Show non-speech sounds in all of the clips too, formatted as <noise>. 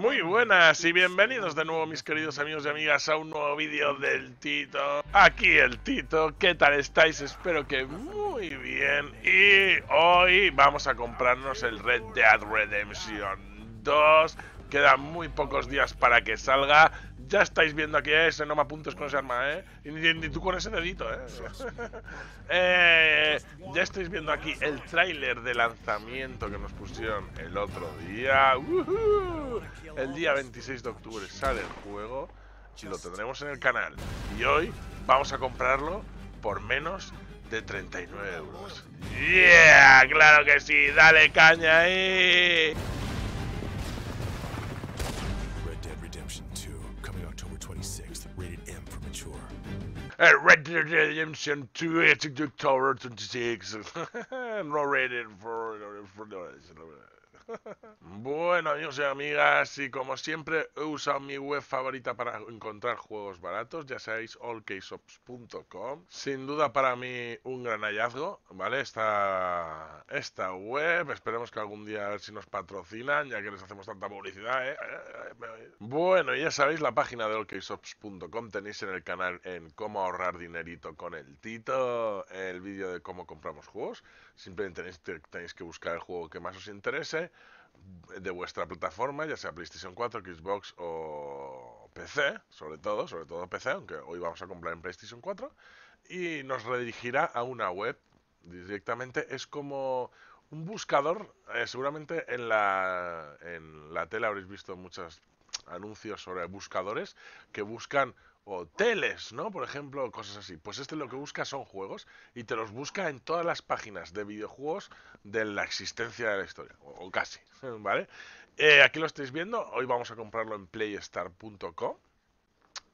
Muy buenas y bienvenidos de nuevo mis queridos amigos y amigas a un nuevo vídeo del Tito. Aquí el Tito, ¿qué tal estáis? Espero que muy bien. Y hoy vamos a comprarnos el Red Dead Redemption 2. Quedan muy pocos días para que salga. Ya estáis viendo aquí, ¿eh? ese no me apuntes con ese arma, ¿eh? ni, tú con ese dedito, ¿eh? <laughs> ¿eh? Ya estáis viendo aquí el tráiler de lanzamiento que nos pusieron el otro día. El día 26 de octubre sale el juego y lo tendremos en el canal. Y hoy vamos a comprarlo por menos de 39 euros. ¡Yeah! ¡Claro que sí! ¡Dale caña ahí! Red Dead Redemption 2 Ethic Tower 26 <laughs> and not rated for, for the. Bueno amigos y amigas, y como siempre he usado mi web favorita para encontrar juegos baratos, ya sabéis, allcaseops.com. Sin duda para mí un gran hallazgo, ¿vale? Esta, esta web, esperemos que algún día a ver si nos patrocinan, ya que les hacemos tanta publicidad, ¿eh? Bueno, ya sabéis, la página de allcaseops.com tenéis en el canal en cómo ahorrar dinerito con el Tito, el vídeo de cómo compramos juegos, simplemente tenéis que buscar el juego que más os interese de vuestra plataforma, ya sea PlayStation 4, Xbox o PC, sobre todo, sobre todo PC, aunque hoy vamos a comprar en PlayStation 4, y nos redirigirá a una web directamente. Es como un buscador, eh, seguramente en la, en la tele habréis visto muchos anuncios sobre buscadores que buscan hoteles, ¿no? Por ejemplo, cosas así. Pues este lo que busca son juegos y te los busca en todas las páginas de videojuegos de la existencia de la historia, o, casi, <laughs> ¿vale? Eh, aquí lo estáis viendo, hoy vamos a comprarlo en playstar.com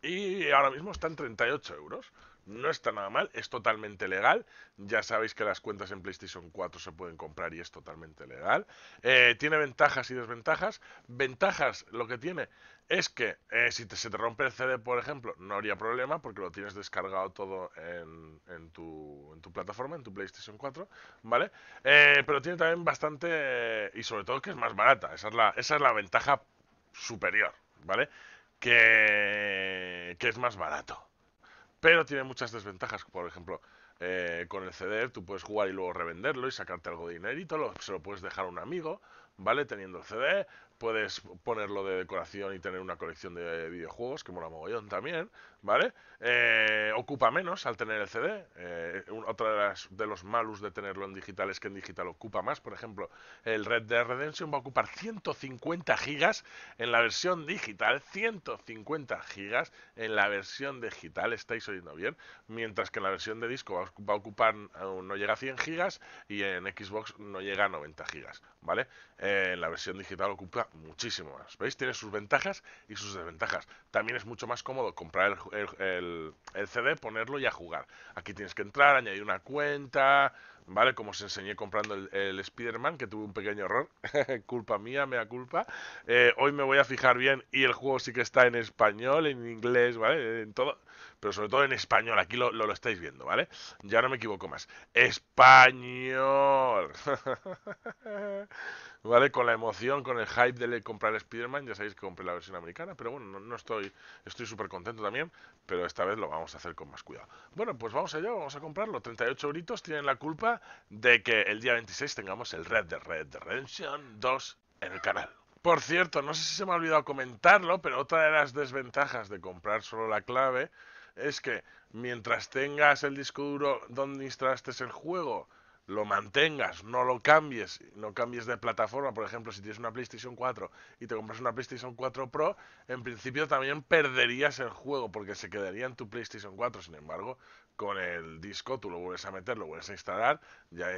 y ahora mismo están 38 euros. No está nada mal, es totalmente legal. Ya sabéis que las cuentas en PlayStation 4 se pueden comprar y es totalmente legal. Eh, tiene ventajas y desventajas. Ventajas, lo que tiene es que eh, si se te rompe el CD, por ejemplo, no habría problema porque lo tienes descargado todo en, en, tu, plataforma, en tu PlayStation 4, ¿vale? Eh, pero tiene también bastante, y sobre todo que es más barata, esa es la, esa es la ventaja superior, ¿vale? Que, que es más barato, pero tiene muchas desventajas, por ejemplo, eh, con el CD tú puedes jugar y luego revenderlo y sacarte algo de dinerito, lo, se lo puedes dejar a un amigo, ¿vale? Teniendo el CD, puedes ponerlo de decoración y tener una colección de videojuegos, que mola mogollón también, ¿vale? Eh, ocupa menos al tener el CD. Eh, otra de, los malus de tenerlo en digital es que en digital ocupa más. Por ejemplo, el Red Dead Redemption va a ocupar 150 gigas en la versión digital, 150 gigas en la versión digital, estáis oyendo bien, mientras que en la versión de disco va a ocupar, no llega a 100 gigas y en Xbox no llega a 90 gigas, ¿vale? en eh, la versión digital ocupa muchísimo más. ¿Veis? Tiene sus ventajas y sus desventajas. También es mucho más cómodo comprar el, CD, ponerlo y a jugar. Aquí tienes que entrar, añadir una cuenta, ¿vale? Como os enseñé comprando el, Spider-Man, que tuve un pequeño error. <laughs> culpa mía, mea culpa. Eh, hoy me voy a fijar bien y el juego sí que está en español, en inglés, ¿vale? En todo pero sobre todo en español. Aquí lo, lo, lo, estáis viendo, ¿vale? Ya no me equivoco más. Español. <laughs> ¿Vale? Con la emoción, con el hype de comprar Spider-Man, ya sabéis que compré la versión americana, pero bueno, no, estoy estoy súper contento también, pero esta vez lo vamos a hacer con más cuidado. Bueno, pues vamos allá, vamos a comprarlo. 38 gritos tienen la culpa de que el día 26 tengamos el Red de Red Redemption 2 en el canal. Por cierto, no sé si se me ha olvidado comentarlo, pero otra de las desventajas de comprar solo la clave es que mientras tengas el disco duro donde instalaste el juego lo mantengas, no lo cambies, no cambies de plataforma. Por ejemplo, si tienes una PlayStation 4 y te compras una PlayStation 4 Pro, en principio también perderías el juego porque se quedaría en tu PlayStation 4. Sin embargo, con el disco, tú lo vuelves a meter, lo vuelves a instalar, ya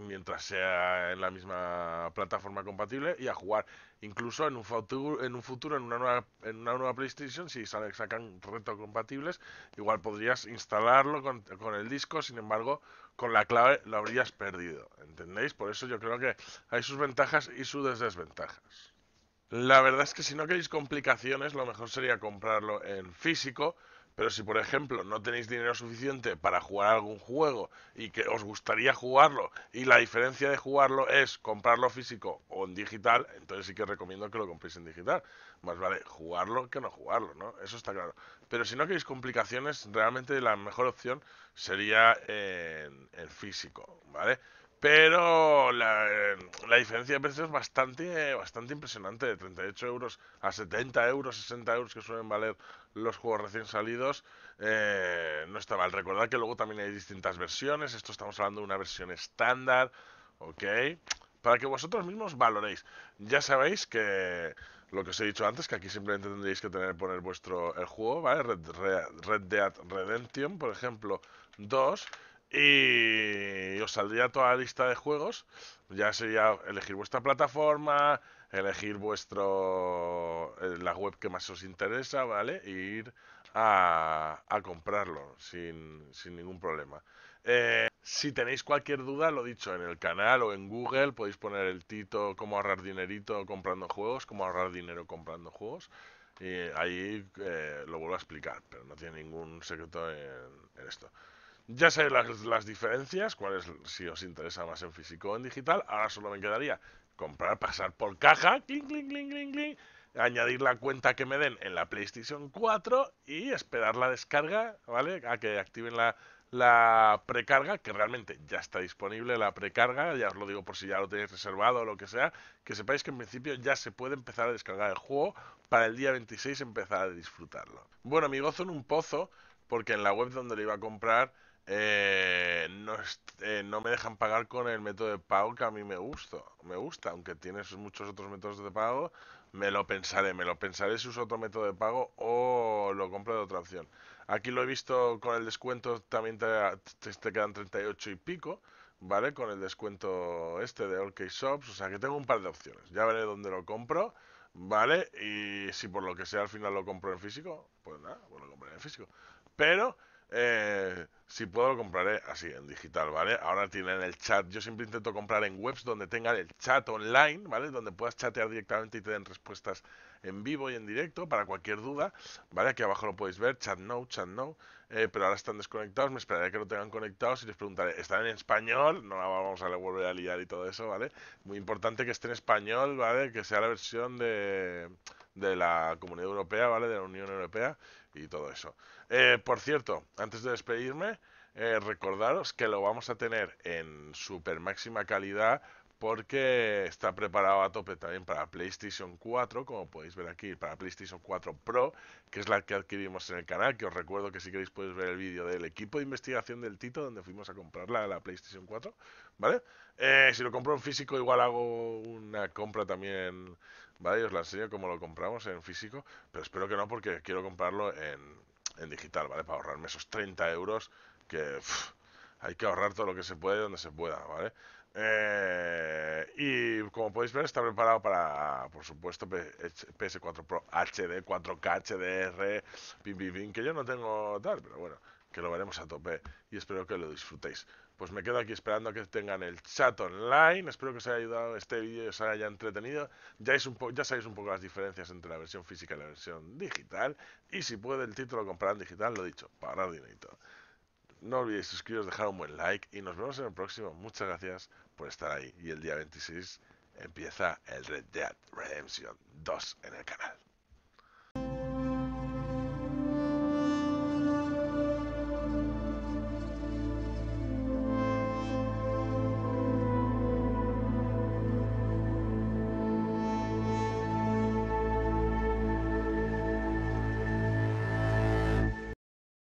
mientras sea en la misma plataforma compatible y a jugar. Incluso en un futuro, en, un futuro, en, una, nueva, en una nueva PlayStation, si sale, sacan compatibles igual podrías instalarlo con, con, el disco, sin embargo, con la clave lo habrías perdido. ¿Entendéis? Por eso yo creo que hay sus ventajas y sus desventajas. La verdad es que si no queréis complicaciones, lo mejor sería comprarlo en físico pero si, por ejemplo, no tenéis dinero suficiente para jugar algún juego y que os gustaría jugarlo y la diferencia de jugarlo es comprarlo físico o en digital, entonces sí que recomiendo que lo compréis en digital. Más vale jugarlo que no jugarlo, ¿no? Eso está claro. Pero si no queréis complicaciones, realmente la mejor opción sería en, físico, ¿vale? Pero eh, la, diferencia de precios es bastante, bastante impresionante, de 38 euros a 70 euros, 60 euros que suelen valer los juegos recién salidos, eh, no está mal. Recordad que luego también hay distintas versiones, esto estamos hablando de una versión estándar, ¿ok? Para que vosotros mismos valoréis. Ya sabéis que lo que os he dicho antes, que aquí simplemente tendréis que tener poner vuestro el juego, ¿vale? Red, Red Dead Redemption, por ejemplo, 2 y os saldría toda la lista de juegos. Ya sería elegir vuestra plataforma, elegir vuestro eh, la web que más os interesa, ¿vale? Y ir a, comprarlo sin, ningún problema. Eh, si tenéis cualquier duda, lo he dicho, en el canal o en Google podéis poner el tito cómo ahorrar dinerito comprando juegos, cómo ahorrar dinero comprando juegos. Y ahí eh, lo vuelvo a explicar, pero no tiene ningún secreto en esto. Ya sabéis las, las diferencias, cuáles si os interesa más en físico o en digital. Ahora solo me quedaría comprar, pasar por caja, añadir la cuenta que me den en la PlayStation 4 y esperar la descarga, ¿vale? A que activen la, la precarga, que realmente ya está disponible la precarga, ya os lo digo por si ya lo tenéis reservado o lo que sea, que sepáis que en principio ya se puede empezar a descargar el juego para el día 26 empezar a disfrutarlo. Bueno, mi gozo en un pozo, porque en la web donde lo iba a comprar eh, eh, no, me dejan pagar con el método de pago que a mí me gusta, me gusta, aunque tienes muchos otros métodos de pago, me lo pensaré, me lo pensaré si uso otro método de pago o lo compro de otra opción. Aquí lo he visto con el descuento, también te, quedan 38 y pico, ¿vale? Con el descuento este de All Shops, o sea que tengo un par de opciones, ya veré dónde lo compro. ¿Vale? Y si por lo que sea al final lo compro en físico, pues nada, pues lo compraré en físico. Pero eh, si puedo lo compraré así, en digital, ¿vale? Ahora tienen el chat. Yo siempre intento comprar en webs donde tengan el chat online, ¿vale? Donde puedas chatear directamente y te den respuestas en vivo y en directo para cualquier duda, ¿vale? Aquí abajo lo podéis ver, chat no, chat no. Eh, pero ahora están desconectados, me esperaré que lo tengan conectados y les preguntaré, ¿están en español? No vamos a volver a liar y todo eso, ¿vale? Muy importante que esté en español, ¿vale? Que sea la versión de, de la Comunidad Europea, ¿vale? De la Unión Europea y todo eso. Eh, por cierto, antes de despedirme, eh, recordaros que lo vamos a tener en super máxima calidad porque está preparado a tope también para PlayStation 4, como podéis ver aquí, para PlayStation 4 Pro, que es la que adquirimos en el canal, que os recuerdo que si queréis podéis ver el vídeo del equipo de investigación del Tito, donde fuimos a comprarla, la PlayStation 4, ¿vale? Eh, si lo compro en físico, igual hago una compra también, ¿vale? os la enseño como lo compramos en físico, pero espero que no porque quiero comprarlo en, en digital, ¿vale? Para ahorrarme esos 30 euros que hay que ahorrar todo lo que se puede donde se pueda, ¿vale? Eh, y como podéis ver, está preparado para, por supuesto, PS4 Pro HD, 4K, HDR, que yo no tengo tal, pero bueno, que lo veremos a tope y espero que lo disfrutéis pues me quedo aquí esperando a que tengan el chat online. Espero que os haya ayudado este vídeo os haya entretenido. Ya, sabéis un poco las diferencias entre la versión física y la versión digital. Y si puede el título comprar en digital, lo he dicho, para dinerito. No olvidéis suscribiros, dejar un buen like y nos vemos en el próximo. Muchas gracias por estar ahí. Y el día 26 empieza el Red Dead Redemption 2 en el canal.